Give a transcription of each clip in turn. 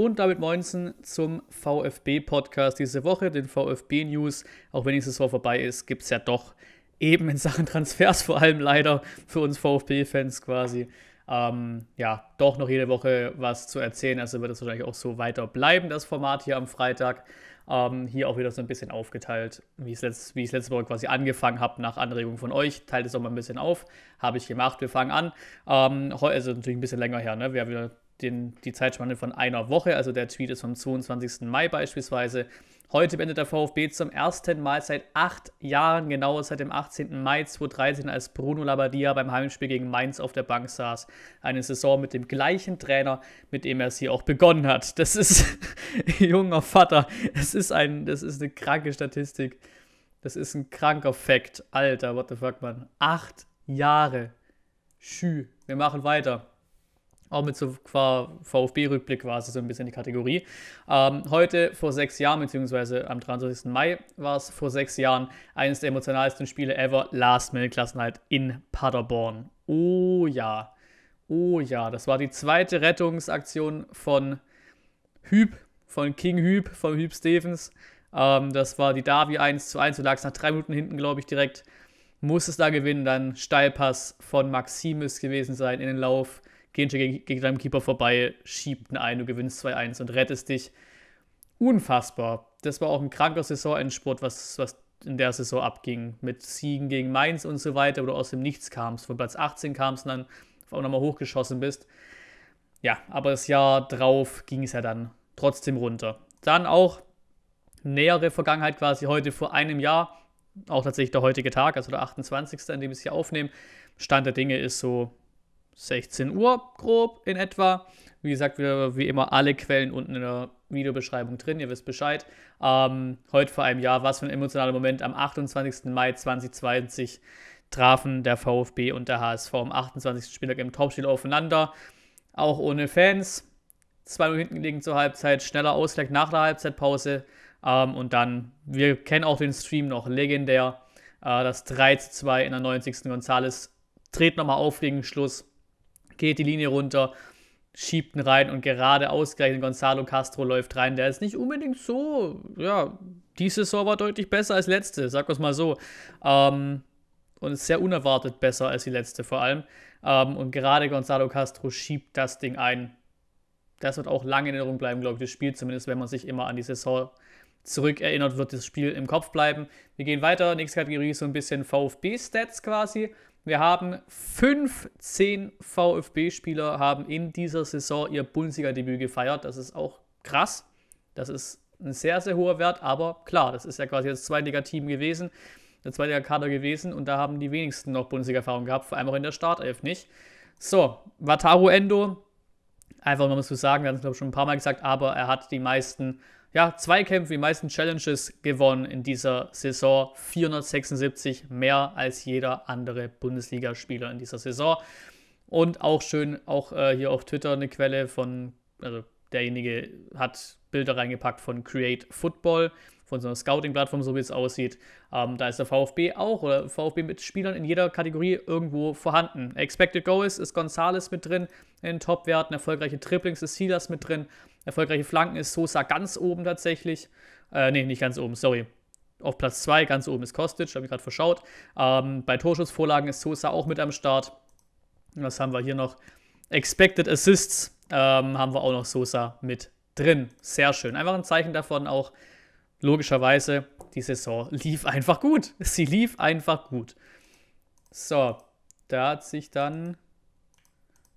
Und damit moinsen zum VfB-Podcast diese Woche, den VfB-News. Auch wenn die Saison vorbei ist, gibt es ja doch eben in Sachen Transfers vor allem leider für uns VfB-Fans quasi. Ähm, ja, doch noch jede Woche was zu erzählen. Also wird es wahrscheinlich auch so weiter bleiben, das Format hier am Freitag. Ähm, hier auch wieder so ein bisschen aufgeteilt, wie ich es letzt, letzte Woche quasi angefangen habe, nach Anregung von euch. Teilt es auch mal ein bisschen auf. Habe ich gemacht. Wir fangen an. Ähm, also natürlich ein bisschen länger her. Ne? Wir haben wieder den, die Zeitspanne von einer Woche. Also der Tweet ist vom 22. Mai beispielsweise. Heute beendet der VfB zum ersten Mal seit acht Jahren, genau seit dem 18. Mai 2013, als Bruno Labbadia beim Heimspiel gegen Mainz auf der Bank saß. Eine Saison mit dem gleichen Trainer, mit dem er sie auch begonnen hat. Das ist, junger Vater, das ist, ein, das ist eine kranke Statistik. Das ist ein kranker Fakt. Alter, what the fuck, man. Acht Jahre. Schü, wir machen weiter auch mit so qua VfB-Rückblick quasi so ein bisschen die Kategorie. Ähm, heute vor sechs Jahren, beziehungsweise am 23. Mai war es vor sechs Jahren, eines der emotionalsten Spiele ever, Last-Minute-Klassenhalt in Paderborn. Oh ja, oh ja, das war die zweite Rettungsaktion von Hüb, von King Hüb, von Hüb Stevens. Ähm, das war die Davi 1 zu 1, du lagst nach drei Minuten hinten, glaube ich, direkt. Muss es da gewinnen, dann Steilpass von Maximus gewesen sein in den Lauf Genshin gegen, gegen deinem Keeper vorbei, schiebt einen ein, du gewinnst 2-1 und rettest dich. Unfassbar. Das war auch ein kranker Saisonendsport, was, was in der Saison abging. Mit Siegen gegen Mainz und so weiter, wo du aus dem Nichts kamst. Von Platz 18 kamst und dann auch nochmal hochgeschossen bist. Ja, aber das Jahr drauf ging es ja dann trotzdem runter. Dann auch nähere Vergangenheit quasi heute vor einem Jahr, auch tatsächlich der heutige Tag, also der 28., an dem ich es hier aufnehme, Stand der Dinge ist so 16 Uhr grob in etwa. Wie gesagt, wieder, wie immer alle Quellen unten in der Videobeschreibung drin, ihr wisst Bescheid. Ähm, heute vor einem Jahr, was für ein emotionaler Moment. Am 28. Mai 2020 trafen der VfB und der HSV am 28. Spieltag im Topspiel aufeinander. Auch ohne Fans. Zwei Minuten hinten liegen zur Halbzeit, schneller Ausgleich nach der Halbzeitpause. Ähm, und dann, wir kennen auch den Stream noch, legendär. Äh, das 3-2 in der 90. Gonzales dreht nochmal auf gegen Schluss geht die Linie runter, schiebt ihn rein und gerade ausgerechnet Gonzalo Castro läuft rein. Der ist nicht unbedingt so, ja, diese Saison war deutlich besser als letzte, sag wir mal so. Ähm, und ist sehr unerwartet besser als die letzte vor allem. Ähm, und gerade Gonzalo Castro schiebt das Ding ein. Das wird auch lange in Erinnerung bleiben, glaube ich, das Spiel, zumindest wenn man sich immer an die Saison zurückerinnert, wird das Spiel im Kopf bleiben. Wir gehen weiter. Nächste Kategorie ist so ein bisschen VfB-Stats quasi. Wir haben 15 VfB-Spieler haben in dieser Saison ihr Bundesliga-Debüt gefeiert. Das ist auch krass. Das ist ein sehr, sehr hoher Wert, aber klar, das ist ja quasi das Zweitliga-Team gewesen, der Zweitliga-Kader gewesen und da haben die wenigsten noch Bundesliga-Erfahrung gehabt, vor allem auch in der Startelf nicht. So, Wataru Endo, einfach um zu sagen, wir haben es glaube ich schon ein paar Mal gesagt, aber er hat die meisten ja, zwei Kämpfe, die meisten Challenges gewonnen in dieser Saison. 476 mehr als jeder andere Bundesligaspieler in dieser Saison. Und auch schön, auch äh, hier auf Twitter eine Quelle von, also derjenige hat Bilder reingepackt von Create Football, von so einer Scouting-Plattform, so wie es aussieht. Ähm, da ist der VfB auch oder VfB mit Spielern in jeder Kategorie irgendwo vorhanden. Expected Goals ist Gonzales mit drin in Topwerten, erfolgreiche Triplings ist Silas mit drin. Erfolgreiche Flanken ist Sosa ganz oben tatsächlich. Äh, nee, nicht ganz oben, sorry. Auf Platz 2, ganz oben ist Kostic, habe ich gerade verschaut. Ähm, bei Torschussvorlagen ist Sosa auch mit am Start. Und was haben wir hier noch? Expected Assists ähm, haben wir auch noch Sosa mit drin. Sehr schön. Einfach ein Zeichen davon auch, logischerweise, die Saison lief einfach gut. Sie lief einfach gut. So, da hat sich dann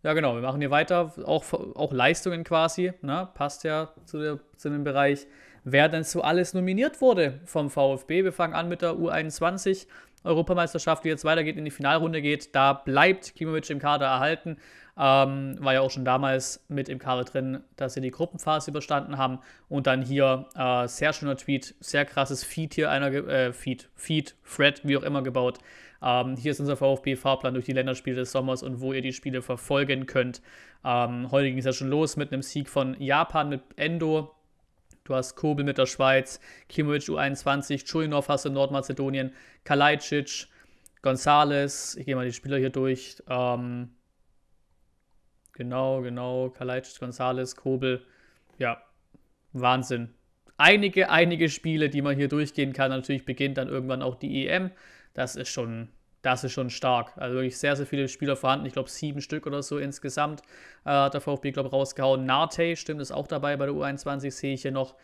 ja, genau, wir machen hier weiter, auch, auch Leistungen quasi, ne? passt ja zu, der, zu dem Bereich, wer denn so alles nominiert wurde vom VfB. Wir fangen an mit der U21 Europameisterschaft, die jetzt weitergeht, in die Finalrunde geht. Da bleibt Klimovic im Kader erhalten. Ähm, war ja auch schon damals mit im Kader drin, dass sie die Gruppenphase überstanden haben. Und dann hier äh, sehr schöner Tweet, sehr krasses Feed hier, einer äh, Feed, Feed, Fred, wie auch immer gebaut. Ähm, hier ist unser VfB-Fahrplan durch die Länderspiele des Sommers und wo ihr die Spiele verfolgen könnt. Ähm, heute ging es ja schon los mit einem Sieg von Japan mit Endo. Du hast Kobel mit der Schweiz, Klimovic U21, Chulinov hast du in Nordmazedonien, Kalajdzic, Gonzales, ich gehe mal die Spieler hier durch. Ähm, genau, genau, Kalajdzic, Gonzales, Kobel. Ja, Wahnsinn. Einige, einige Spiele, die man hier durchgehen kann. Natürlich beginnt dann irgendwann auch die EM das ist schon, das ist schon stark. Also wirklich sehr, sehr viele Spieler vorhanden. Ich glaube, sieben Stück oder so insgesamt äh, hat der VfB, glaube ich, rausgehauen. Narte, stimmt, ist auch dabei bei der U21, sehe ich hier noch.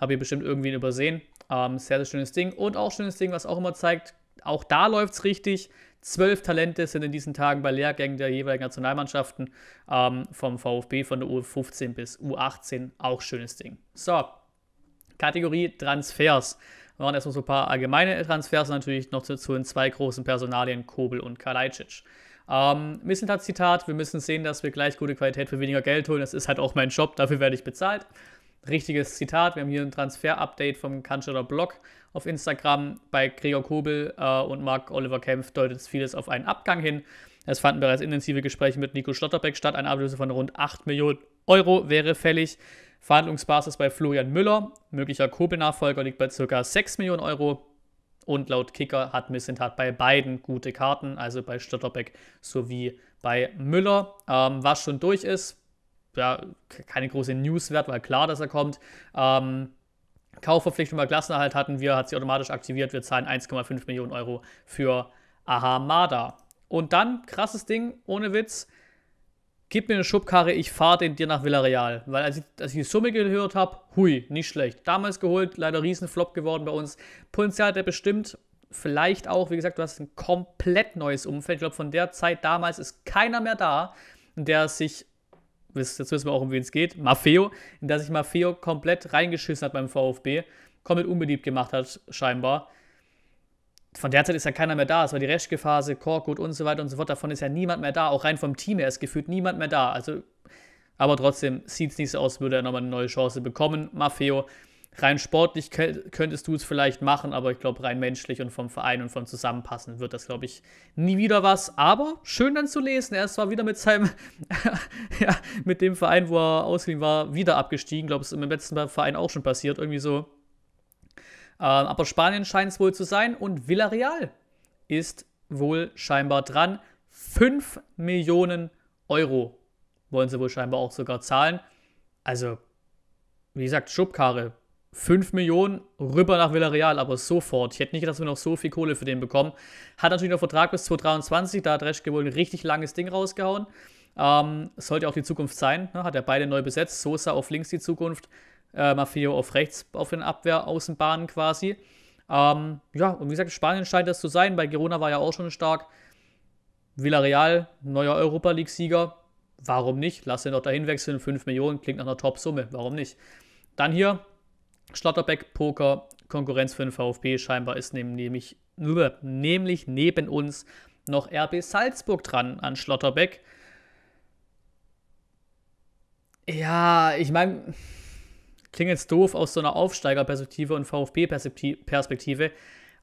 Habe ich bestimmt irgendwie übersehen. Ähm, sehr, sehr schönes Ding. Und auch schönes Ding, was auch immer zeigt, auch da läuft es richtig. Zwölf Talente sind in diesen Tagen bei Lehrgängen der jeweiligen Nationalmannschaften ähm, vom VfB von der U15 bis U18. Auch schönes Ding. So, Kategorie Transfers waren erstmal so ein paar allgemeine Transfers und natürlich noch zu, den zwei großen Personalien Kobel und Kalajdzic. Ähm, Missent Zitat, wir müssen sehen, dass wir gleich gute Qualität für weniger Geld holen. Das ist halt auch mein Job, dafür werde ich bezahlt. Richtiges Zitat, wir haben hier ein Transfer-Update vom Kanzler Blog auf Instagram. Bei Gregor Kobel äh, und Marc-Oliver Kempf deutet es vieles auf einen Abgang hin. Es fanden bereits intensive Gespräche mit Nico Schlotterbeck statt. Eine Ablöse von rund 8 Millionen Euro wäre fällig. Verhandlungsbasis bei Florian Müller, möglicher Kobel-Nachfolger, liegt bei ca. 6 Millionen Euro. Und laut Kicker hat Missentat bei beiden gute Karten, also bei Stotterbeck sowie bei Müller. Ähm, was schon durch ist, ja, keine große News wert, weil klar, dass er kommt. Ähm, Kaufverpflichtung bei Klassenerhalt hatten wir, hat sie automatisch aktiviert. Wir zahlen 1,5 Millionen Euro für Ahamada. Und dann, krasses Ding, ohne Witz, gib mir eine Schubkarre, ich fahre den dir nach Villarreal. Weil als ich, als ich die Summe gehört habe, hui, nicht schlecht. Damals geholt, leider Riesenflop geworden bei uns. Potenzial hat er bestimmt, vielleicht auch, wie gesagt, du hast ein komplett neues Umfeld. Ich glaube, von der Zeit damals ist keiner mehr da, in der sich, jetzt wissen wir auch, um wen es geht, Maffeo, in der sich Maffeo komplett reingeschissen hat beim VfB, komplett unbeliebt gemacht hat, scheinbar von der Zeit ist ja keiner mehr da. Es war die Reschke-Phase, Korkut und so weiter und so fort. Davon ist ja niemand mehr da. Auch rein vom Team her ist gefühlt niemand mehr da. Also, aber trotzdem sieht es nicht so aus, würde er nochmal eine neue Chance bekommen. Maffeo, rein sportlich könntest du es vielleicht machen, aber ich glaube, rein menschlich und vom Verein und vom Zusammenpassen wird das, glaube ich, nie wieder was. Aber schön dann zu lesen. Er ist zwar wieder mit seinem, ja, mit dem Verein, wo er ausgeliehen war, wieder abgestiegen. Ich glaube, es ist im letzten Verein auch schon passiert. Irgendwie so ähm, aber Spanien scheint es wohl zu sein und Villarreal ist wohl scheinbar dran. 5 Millionen Euro wollen sie wohl scheinbar auch sogar zahlen. Also, wie gesagt, Schubkarre. 5 Millionen rüber nach Villarreal, aber sofort. Ich hätte nicht gedacht, dass wir noch so viel Kohle für den bekommen. Hat natürlich noch Vertrag bis 2023, da hat Reschke wohl ein richtig langes Ding rausgehauen. Ähm, sollte auch die Zukunft sein, ne? hat er beide neu besetzt. Sosa auf links die Zukunft, äh, Maffeo auf rechts auf den Abwehraußenbahnen quasi. Ähm, ja, und wie gesagt, Spanien scheint das zu sein. Bei Girona war ja auch schon stark. Villarreal, neuer Europa League-Sieger. Warum nicht? Lass ihn doch dahin wechseln. 5 Millionen klingt nach einer Top-Summe. Warum nicht? Dann hier Schlotterbeck, Poker, Konkurrenz für den VfB. Scheinbar ist nämlich, nämlich neben uns noch RB Salzburg dran an Schlotterbeck. Ja, ich meine, Klingt jetzt doof aus so einer Aufsteigerperspektive und VfB-Perspektive.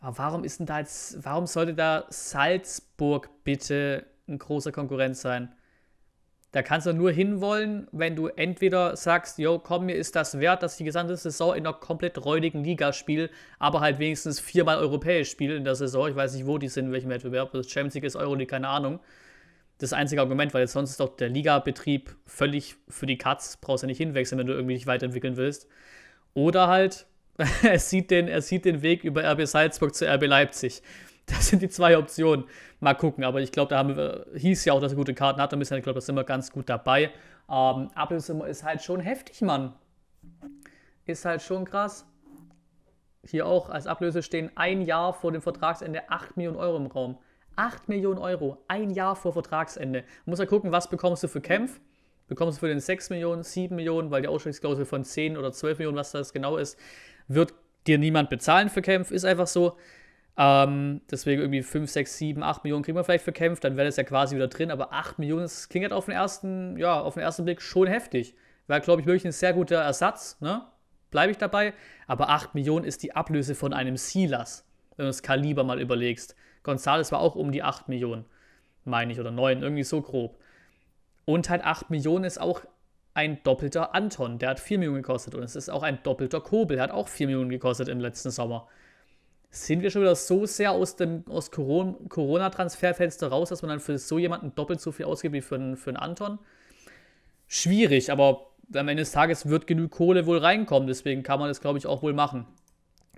Aber warum ist denn da jetzt, warum sollte da Salzburg bitte ein großer Konkurrent sein? Da kannst du nur hinwollen, wenn du entweder sagst, yo, komm, mir ist das wert, dass ich die gesamte Saison in einer komplett räudigen Liga spiele, aber halt wenigstens viermal europäisch spiele in der Saison. Ich weiß nicht, wo die sind, in welchem Wettbewerb. Das Champions League ist Euro, Euroleague, keine Ahnung das einzige Argument, weil jetzt sonst ist doch der Liga-Betrieb völlig für die Katz, brauchst ja nicht hinwechseln, wenn du irgendwie dich weiterentwickeln willst. Oder halt, er sieht den, er sieht den Weg über RB Salzburg zu RB Leipzig. Das sind die zwei Optionen. Mal gucken, aber ich glaube, da haben wir, hieß ja auch, dass er gute Karten hat. Da ich glaube, da sind wir ganz gut dabei. Ähm, Ablösumme ist halt schon heftig, Mann. Ist halt schon krass. Hier auch als Ablöse stehen ein Jahr vor dem Vertragsende 8 Millionen Euro im Raum. 8 Millionen Euro, ein Jahr vor Vertragsende. Muss ja gucken, was bekommst du für Kämpf? Bekommst du für den 6 Millionen, 7 Millionen, weil die Ausstiegsklausel von 10 oder 12 Millionen, was das genau ist, wird dir niemand bezahlen für Kämpf, ist einfach so. Ähm, deswegen irgendwie 5, 6, 7, 8 Millionen kriegen wir vielleicht für Kämpf, dann wäre das ja quasi wieder drin, aber 8 Millionen, das klingt halt auf den ersten, ja, auf den ersten Blick schon heftig. Wäre, glaube ich, wirklich ein sehr guter Ersatz, ne? Bleibe ich dabei. Aber 8 Millionen ist die Ablöse von einem Silas, wenn du das Kaliber mal überlegst. Gonzales war auch um die 8 Millionen, meine ich, oder 9, irgendwie so grob. Und halt 8 Millionen ist auch ein doppelter Anton, der hat 4 Millionen gekostet. Und es ist auch ein doppelter Kobel, der hat auch 4 Millionen gekostet im letzten Sommer. Sind wir schon wieder so sehr aus dem aus Corona-Transferfenster raus, dass man dann für so jemanden doppelt so viel ausgibt wie für einen, für einen Anton? Schwierig, aber am Ende des Tages wird genug Kohle wohl reinkommen. Deswegen kann man das, glaube ich, auch wohl machen.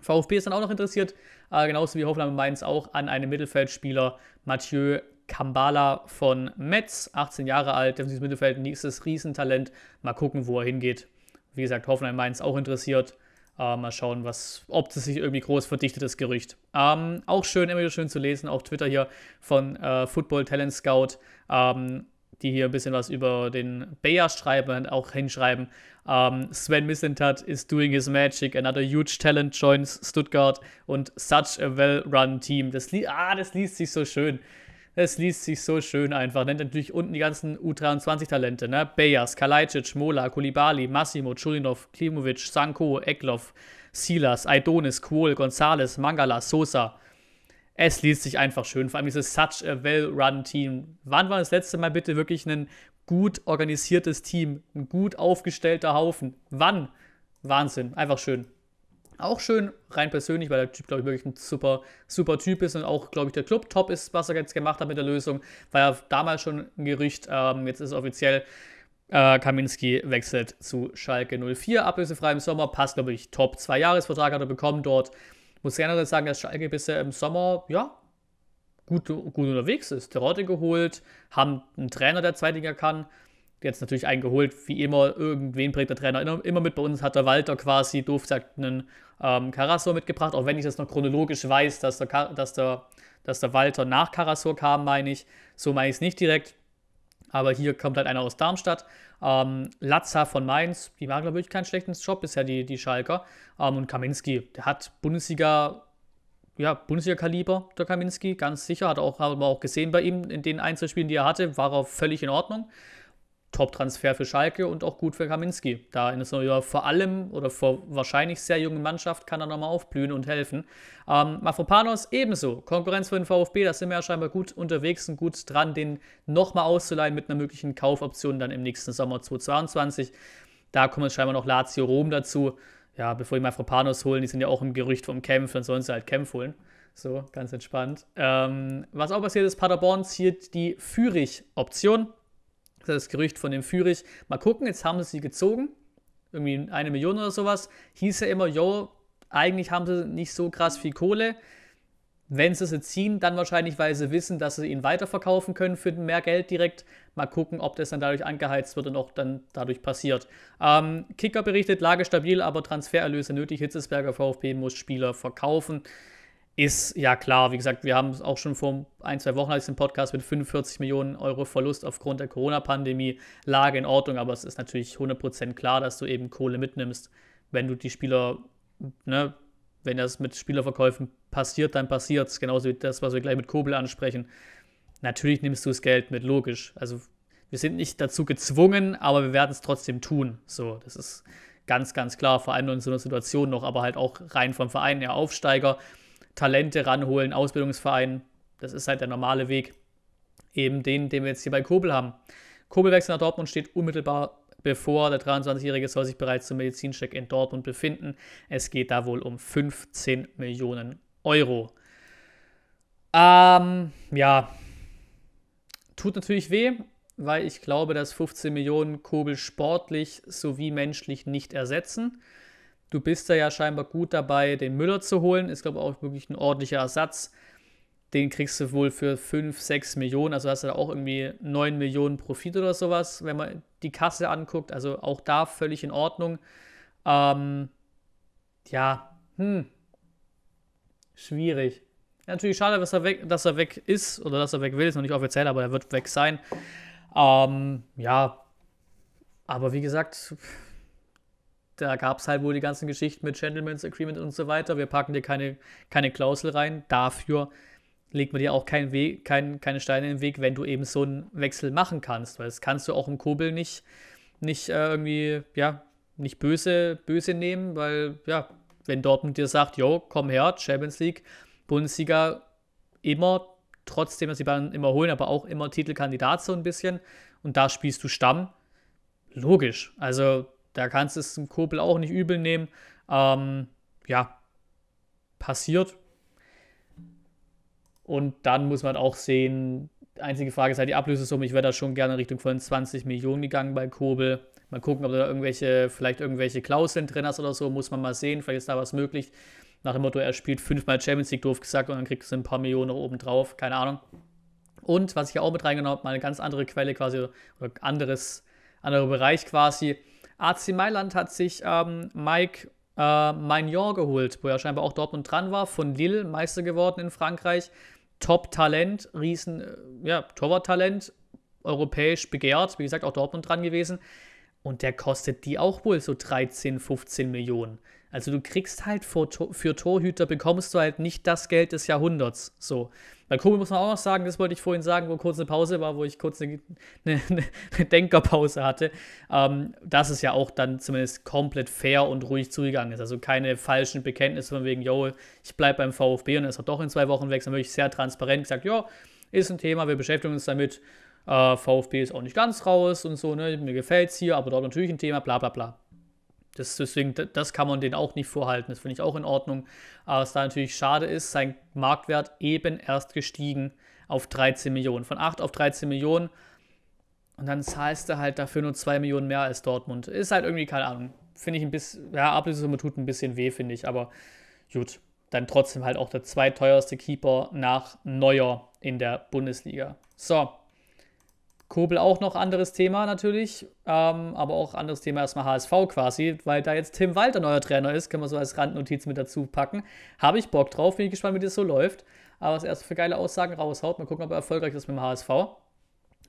VfB ist dann auch noch interessiert, äh, genauso wie Hoffenheim Mainz auch, an einem Mittelfeldspieler Mathieu Kambala von Metz, 18 Jahre alt, defensives Mittelfeld, nächstes Riesentalent. Mal gucken, wo er hingeht. Wie gesagt, Hoffenheim Mainz auch interessiert. Äh, mal schauen, was, ob das sich irgendwie groß verdichtet, das Gerücht. Ähm, auch schön, immer wieder schön zu lesen, auf Twitter hier von äh, Football Talent Scout. Ähm, die hier ein bisschen was über den Bayer schreiben und auch hinschreiben. Ähm, Sven Missentat is doing his magic, another huge talent joins Stuttgart und such a well-run team. Das, li ah, das liest sich so schön. Das liest sich so schön einfach. Nennt natürlich unten die ganzen U23-Talente, ne? Bejas, Kalajdzic, Mola, Kulibali, Massimo, Chulinov, Klimovic, Sanko, Eklov, Silas, Aidonis, Kuhl, Gonzales, Mangala, Sosa es liest sich einfach schön. Vor allem dieses Such a Well-Run-Team. Wann war das letzte Mal bitte wirklich ein gut organisiertes Team? Ein gut aufgestellter Haufen? Wann? Wahnsinn, einfach schön. Auch schön, rein persönlich, weil der Typ, glaube ich, wirklich ein super, super Typ ist und auch, glaube ich, der Club top ist, was er jetzt gemacht hat mit der Lösung. War ja damals schon ein Gerücht, ähm, jetzt ist es offiziell. Äh, Kaminski wechselt zu Schalke 04, ablösefrei im Sommer, passt, glaube ich, top. Zwei Jahresvertrag hat er bekommen dort muss generell sagen, dass Schalke bisher im Sommer, ja, gut, gut unterwegs ist. Terodde geholt, haben einen Trainer, der Zweitliga kann. Jetzt natürlich einen geholt, wie immer, irgendwen bringt der Trainer immer, immer mit. Bei uns hat der Walter quasi, doof gesagt, einen ähm, Carasor mitgebracht, auch wenn ich das noch chronologisch weiß, dass der, dass der, dass der Walter nach Carasor kam, meine ich. So meine ich es nicht direkt. Aber hier kommt halt einer aus Darmstadt ähm, Latza von Mainz, die machen, glaube ich, keinen schlechten Job bisher, die, die Schalker. Ähm, und Kaminski, der hat Bundesliga, ja, Bundesliga-Kaliber, der Kaminski, ganz sicher. Hat auch, haben wir auch gesehen bei ihm in den Einzelspielen, die er hatte, war er völlig in Ordnung. Top-Transfer für Schalke und auch gut für Kaminski. Da in einer vor allem oder vor wahrscheinlich sehr jungen Mannschaft kann er nochmal aufblühen und helfen. Ähm, Mafropanos ebenso. Konkurrenz für den VfB, da sind wir ja scheinbar gut unterwegs und gut dran, den nochmal auszuleihen mit einer möglichen Kaufoption dann im nächsten Sommer 2022. Da kommen jetzt scheinbar noch Lazio Rom dazu. Ja, bevor die Mafropanos holen, die sind ja auch im Gerücht vom Kämpf, dann sollen sie halt Kämpf holen. So, ganz entspannt. Ähm, was auch passiert ist, Paderborn zielt die Fürich-Option das Gerücht von dem Fürich. Mal gucken, jetzt haben sie gezogen. Irgendwie eine Million oder sowas. Hieß ja immer, yo, eigentlich haben sie nicht so krass viel Kohle. Wenn sie sie ziehen, dann wahrscheinlich, weil sie wissen, dass sie ihn weiterverkaufen können für mehr Geld direkt. Mal gucken, ob das dann dadurch angeheizt wird und auch dann dadurch passiert. Ähm, Kicker berichtet, Lage stabil, aber Transfererlöse nötig. Hitzesberger VfB muss Spieler verkaufen ist ja klar. Wie gesagt, wir haben es auch schon vor ein, zwei Wochen als den Podcast mit 45 Millionen Euro Verlust aufgrund der Corona-Pandemie. Lage in Ordnung, aber es ist natürlich 100% klar, dass du eben Kohle mitnimmst, wenn du die Spieler, ne, wenn das mit Spielerverkäufen passiert, dann passiert es. Genauso wie das, was wir gleich mit Kobel ansprechen. Natürlich nimmst du das Geld mit, logisch. Also wir sind nicht dazu gezwungen, aber wir werden es trotzdem tun. So, das ist ganz, ganz klar, vor allem in so einer Situation noch, aber halt auch rein vom Verein, der Aufsteiger. Talente ranholen, Ausbildungsverein. Das ist halt der normale Weg. Eben den, den wir jetzt hier bei Kobel haben. Kobel wechselt nach Dortmund steht unmittelbar bevor. Der 23-Jährige soll sich bereits zum Medizincheck in Dortmund befinden. Es geht da wohl um 15 Millionen Euro. Ähm, ja, tut natürlich weh, weil ich glaube, dass 15 Millionen Kobel sportlich sowie menschlich nicht ersetzen. Du bist da ja scheinbar gut dabei, den Müller zu holen. Ist, glaube ich, auch wirklich ein ordentlicher Ersatz. Den kriegst du wohl für 5, 6 Millionen. Also hast du da auch irgendwie 9 Millionen Profit oder sowas, wenn man die Kasse anguckt. Also auch da völlig in Ordnung. Ähm, ja, hm. Schwierig. Ja, natürlich schade, dass er, weg, dass er weg ist oder dass er weg will. Ist noch nicht offiziell, aber er wird weg sein. Ähm, ja. Aber wie gesagt da gab es halt wohl die ganzen Geschichten mit Gentleman's Agreement und so weiter. Wir packen dir keine, keine Klausel rein. Dafür legt man dir auch keinen Weg, kein, keine Steine in den Weg, wenn du eben so einen Wechsel machen kannst. Weil das kannst du auch im Kobel nicht, nicht äh, irgendwie, ja, nicht böse, böse nehmen, weil, ja, wenn Dortmund dir sagt, jo, komm her, Champions League, Bundesliga, immer, trotzdem, dass sie dann immer holen, aber auch immer Titelkandidat so ein bisschen. Und da spielst du Stamm. Logisch. Also da kannst du es dem Kobel auch nicht übel nehmen. Ähm, ja, passiert. Und dann muss man auch sehen, einzige Frage ist halt die Ablösesumme. Ich wäre da schon gerne in Richtung von 20 Millionen gegangen bei Kobel. Mal gucken, ob du da irgendwelche, vielleicht irgendwelche Klauseln drin hast oder so, muss man mal sehen. Vielleicht ist da was möglich. Nach dem Motto, er spielt fünfmal Champions League, doof gesagt, und dann kriegt du ein paar Millionen noch oben drauf. Keine Ahnung. Und was ich auch mit reingenommen habe, mal eine ganz andere Quelle quasi oder anderes, anderer Bereich quasi. AC Mailand hat sich ähm, Mike äh, Maignan geholt, wo er scheinbar auch Dortmund dran war, von Lille Meister geworden in Frankreich. Top-Talent, riesen äh, ja, Torwart-Talent, europäisch begehrt, wie gesagt, auch Dortmund dran gewesen. Und der kostet die auch wohl so 13, 15 Millionen. Also du kriegst halt für Torhüter bekommst du halt nicht das Geld des Jahrhunderts. So. Bei Kobe muss man auch noch sagen, das wollte ich vorhin sagen, wo kurz eine Pause war, wo ich kurz eine, eine, eine Denkerpause hatte, ähm, dass es ja auch dann zumindest komplett fair und ruhig zugegangen ist. Also keine falschen Bekenntnisse von wegen, yo, ich bleibe beim VfB und er ist doch in zwei Wochen weg, Dann habe ich sehr transparent gesagt, ja, ist ein Thema, wir beschäftigen uns damit, äh, VfB ist auch nicht ganz raus und so, ne, mir gefällt es hier, aber dort natürlich ein Thema, bla bla bla. Das, deswegen, das kann man denen auch nicht vorhalten. Das finde ich auch in Ordnung. Aber was da natürlich schade ist, sein Marktwert eben erst gestiegen auf 13 Millionen. Von 8 auf 13 Millionen. Und dann zahlst du halt dafür nur 2 Millionen mehr als Dortmund. Ist halt irgendwie, keine Ahnung. Finde ich ein bisschen, ja, Ablösesumme tut ein bisschen weh, finde ich. Aber gut, dann trotzdem halt auch der zweiteuerste Keeper nach Neuer in der Bundesliga. So, Kobel auch noch anderes Thema natürlich, ähm, aber auch anderes Thema erstmal HSV quasi, weil da jetzt Tim Walter neuer Trainer ist, können wir so als Randnotiz mit dazu packen. Habe ich Bock drauf, bin ich gespannt, wie das so läuft. Aber was erst für geile Aussagen raushaut, mal gucken, ob er erfolgreich ist mit dem HSV.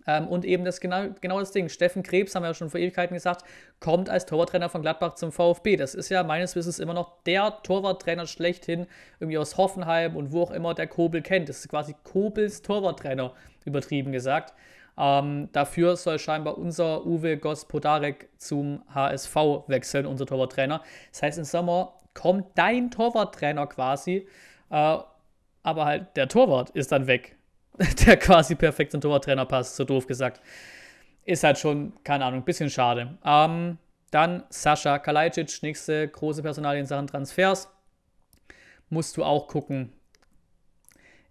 Ähm, und eben das genau, genau das Ding. Steffen Krebs, haben wir ja schon vor Ewigkeiten gesagt, kommt als Torwarttrainer von Gladbach zum VfB. Das ist ja meines Wissens immer noch der Torwarttrainer schlechthin, irgendwie aus Hoffenheim und wo auch immer der Kobel kennt. Das ist quasi Kobels Torwarttrainer, übertrieben gesagt. Ähm, dafür soll scheinbar unser Uwe Gospodarek zum HSV wechseln, unser Torwarttrainer. Das heißt, im Sommer kommt dein Torwarttrainer quasi, äh, aber halt der Torwart ist dann weg, der quasi perfekt zum Torwarttrainer passt, so doof gesagt. Ist halt schon, keine Ahnung, ein bisschen schade. Ähm, dann Sascha Kalajdzic, nächste große Personalie in Sachen Transfers. Musst du auch gucken,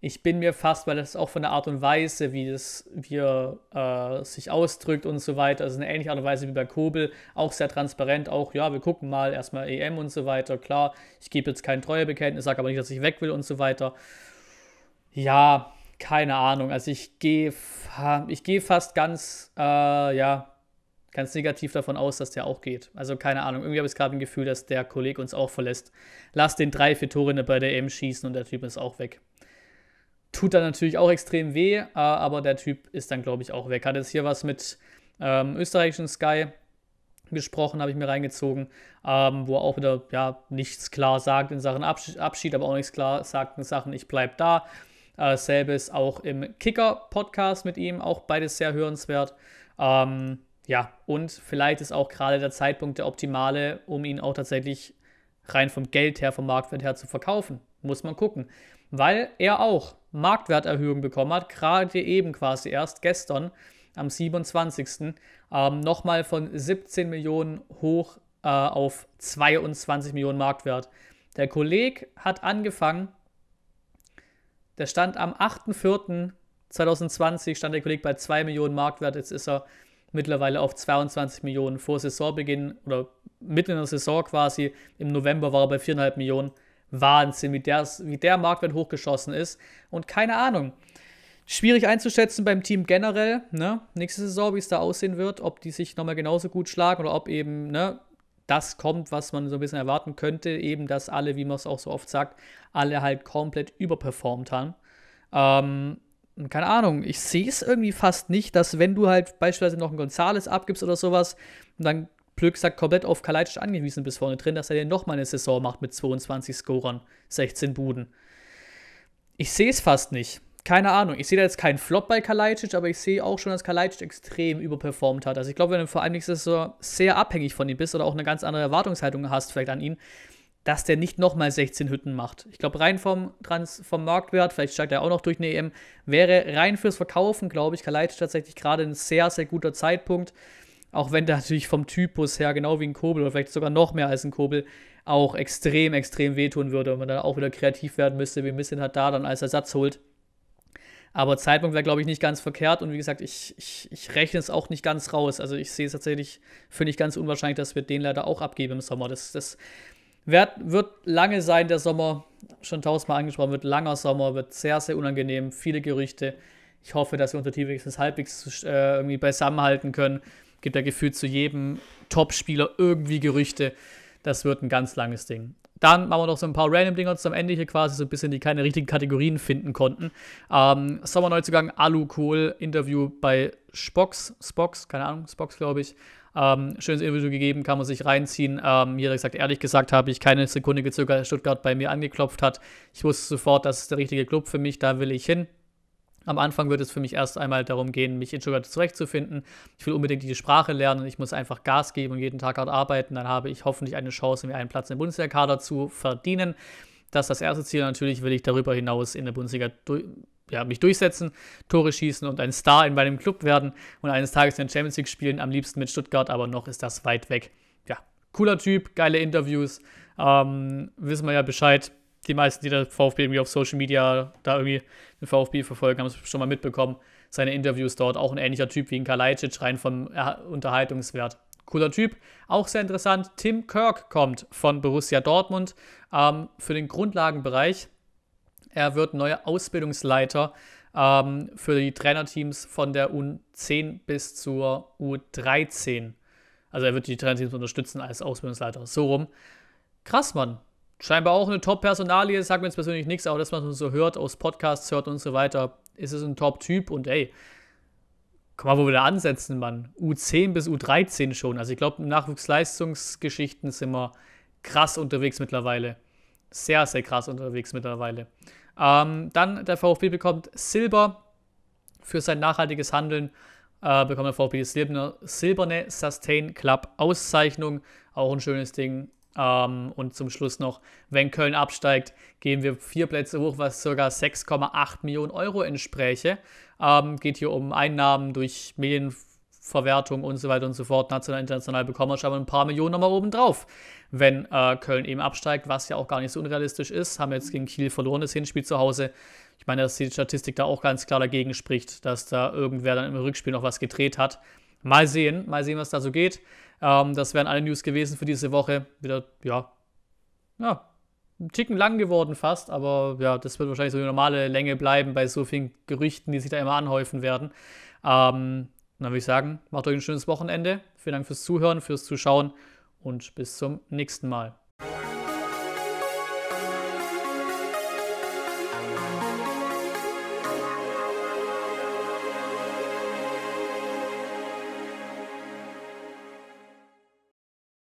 ich bin mir fast, weil das auch von der Art und Weise, wie das wir äh, sich ausdrückt und so weiter, also eine ähnliche Art und Weise wie bei Kobel, auch sehr transparent, auch ja, wir gucken mal erstmal EM und so weiter, klar, ich gebe jetzt kein Treuebekenntnis, sage aber nicht, dass ich weg will und so weiter. Ja, keine Ahnung, also ich gehe ich geh fast ganz, äh, ja, ganz negativ davon aus, dass der auch geht. Also keine Ahnung, irgendwie habe ich gerade ein Gefühl, dass der Kollege uns auch verlässt. Lass den drei, vier Tore bei der EM schießen und der Typ ist auch weg. Tut dann natürlich auch extrem weh, äh, aber der Typ ist dann, glaube ich, auch weg. Hat jetzt hier was mit ähm, österreichischen Sky gesprochen, habe ich mir reingezogen, ähm, wo er auch wieder ja, nichts klar sagt in Sachen Abschied, Abschied aber auch nichts klar sagt in Sachen Ich bleibe da. Äh, selbes auch im Kicker-Podcast mit ihm, auch beides sehr hörenswert. Ähm, ja, und vielleicht ist auch gerade der Zeitpunkt der optimale, um ihn auch tatsächlich rein vom Geld her, vom Marktwert her zu verkaufen. Muss man gucken. Weil er auch Marktwerterhöhung bekommen hat, gerade eben quasi erst gestern am 27. Ähm, nochmal von 17 Millionen hoch äh, auf 22 Millionen Marktwert. Der Kolleg hat angefangen, der stand am 8.4.2020, stand der Kolleg bei 2 Millionen Marktwert, jetzt ist er mittlerweile auf 22 Millionen vor Saisonbeginn oder mitten in der Saison quasi. Im November war er bei 4,5 Millionen. Wahnsinn, wie, der's, wie der Marktwert hochgeschossen ist. Und keine Ahnung. Schwierig einzuschätzen beim Team generell, ne? Nächste Saison, wie es da aussehen wird, ob die sich nochmal genauso gut schlagen oder ob eben, ne, das kommt, was man so ein bisschen erwarten könnte, eben, dass alle, wie man es auch so oft sagt, alle halt komplett überperformt haben. Ähm, keine Ahnung, ich sehe es irgendwie fast nicht, dass wenn du halt beispielsweise noch einen Gonzales abgibst oder sowas, dann blöd gesagt komplett auf Kalajdzic angewiesen bis vorne drin, dass er den nochmal eine Saison macht mit 22 Scorern, 16 Buden. Ich sehe es fast nicht. Keine Ahnung. Ich sehe da jetzt keinen Flop bei Kalajdzic, aber ich sehe auch schon, dass Kalajdzic extrem überperformt hat. Also ich glaube, wenn du vor allem nächste Saison sehr abhängig von ihm bist oder auch eine ganz andere Erwartungshaltung hast vielleicht an ihn, dass der nicht nochmal 16 Hütten macht. Ich glaube, rein vom, Trans vom Marktwert, vielleicht steigt er auch noch durch eine EM, wäre rein fürs Verkaufen, glaube ich, Kalajdzic tatsächlich gerade ein sehr, sehr guter Zeitpunkt. Auch wenn der natürlich vom Typus her, genau wie ein Kobel oder vielleicht sogar noch mehr als ein Kobel, auch extrem, extrem wehtun würde und man dann auch wieder kreativ werden müsste, wie Missin hat da dann als Ersatz holt. Aber Zeitpunkt wäre, glaube ich, nicht ganz verkehrt. Und wie gesagt, ich, ich, ich rechne es auch nicht ganz raus. Also ich sehe es tatsächlich, finde ich ganz unwahrscheinlich, dass wir den leider auch abgeben im Sommer. Das, das wird, wird lange sein, der Sommer. Schon tausendmal angesprochen, wird langer Sommer, wird sehr, sehr unangenehm. Viele Gerüchte. Ich hoffe, dass wir unter T-Wenigstens halbwegs äh, irgendwie beisammenhalten können gibt ja gefühlt zu jedem Top-Spieler irgendwie Gerüchte. Das wird ein ganz langes Ding. Dann machen wir noch so ein paar Random-Dinger zum Ende hier quasi, so ein bisschen, die keine richtigen Kategorien finden konnten. Ähm, Sommerneuzugang, Alu Kohl, Interview bei Spox, Spox, keine Ahnung, Spox, glaube ich. Ähm, schönes Interview gegeben, kann man sich reinziehen. Ähm, hier gesagt, ehrlich gesagt, habe ich keine Sekunde gezögert, als Stuttgart bei mir angeklopft hat. Ich wusste sofort, das ist der richtige Club für mich, da will ich hin. Am Anfang wird es für mich erst einmal darum gehen, mich in Stuttgart zurechtzufinden. Ich will unbedingt die Sprache lernen und ich muss einfach Gas geben und jeden Tag hart arbeiten. Dann habe ich hoffentlich eine Chance, mir einen Platz im Bundesliga-Kader zu verdienen. Das ist das erste Ziel. Natürlich will ich darüber hinaus in der Bundesliga durch, ja, mich durchsetzen, Tore schießen und ein Star in meinem Club werden und eines Tages in der Champions League spielen, am liebsten mit Stuttgart, aber noch ist das weit weg. Ja, cooler Typ, geile Interviews, ähm, wissen wir ja Bescheid die meisten, die der VfB irgendwie auf Social Media da irgendwie den VfB verfolgen, haben es schon mal mitbekommen. Seine Interviews dort, auch ein ähnlicher Typ wie ein Kalajdzic, rein vom Unterhaltungswert. Cooler Typ. Auch sehr interessant, Tim Kirk kommt von Borussia Dortmund ähm, für den Grundlagenbereich. Er wird neuer Ausbildungsleiter ähm, für die Trainerteams von der U10 bis zur U13. Also er wird die Trainerteams unterstützen als Ausbildungsleiter. So rum. Krass, Mann scheinbar auch eine Top-Personalie, sagt mir jetzt persönlich nichts, aber das, was man so hört, aus Podcasts hört und so weiter, ist es ein Top-Typ und ey, guck mal, wo wir da ansetzen, Mann. U10 bis U13 schon. Also ich glaube, Nachwuchsleistungsgeschichten sind wir krass unterwegs mittlerweile. Sehr, sehr krass unterwegs mittlerweile. Ähm, dann der VfB bekommt Silber für sein nachhaltiges Handeln. Äh, bekommt der VfB die silberne Sustain Club Auszeichnung. Auch ein schönes Ding. Ähm, und zum Schluss noch, wenn Köln absteigt, gehen wir vier Plätze hoch, was ca. 6,8 Millionen Euro entspräche. Ähm, geht hier um Einnahmen durch Medienverwertung und so weiter und so fort. National, international bekommen wir schon ein paar Millionen nochmal oben drauf, wenn äh, Köln eben absteigt, was ja auch gar nicht so unrealistisch ist. Haben jetzt gegen Kiel verloren, das Hinspiel zu Hause. Ich meine, dass die Statistik da auch ganz klar dagegen spricht, dass da irgendwer dann im Rückspiel noch was gedreht hat. Mal sehen, mal sehen, was da so geht. Ähm, das wären alle News gewesen für diese Woche. Wieder, ja, ja, ein Ticken lang geworden fast, aber ja, das wird wahrscheinlich so die normale Länge bleiben bei so vielen Gerüchten, die sich da immer anhäufen werden. Ähm, dann würde ich sagen, macht euch ein schönes Wochenende. Vielen Dank fürs Zuhören, fürs Zuschauen und bis zum nächsten Mal.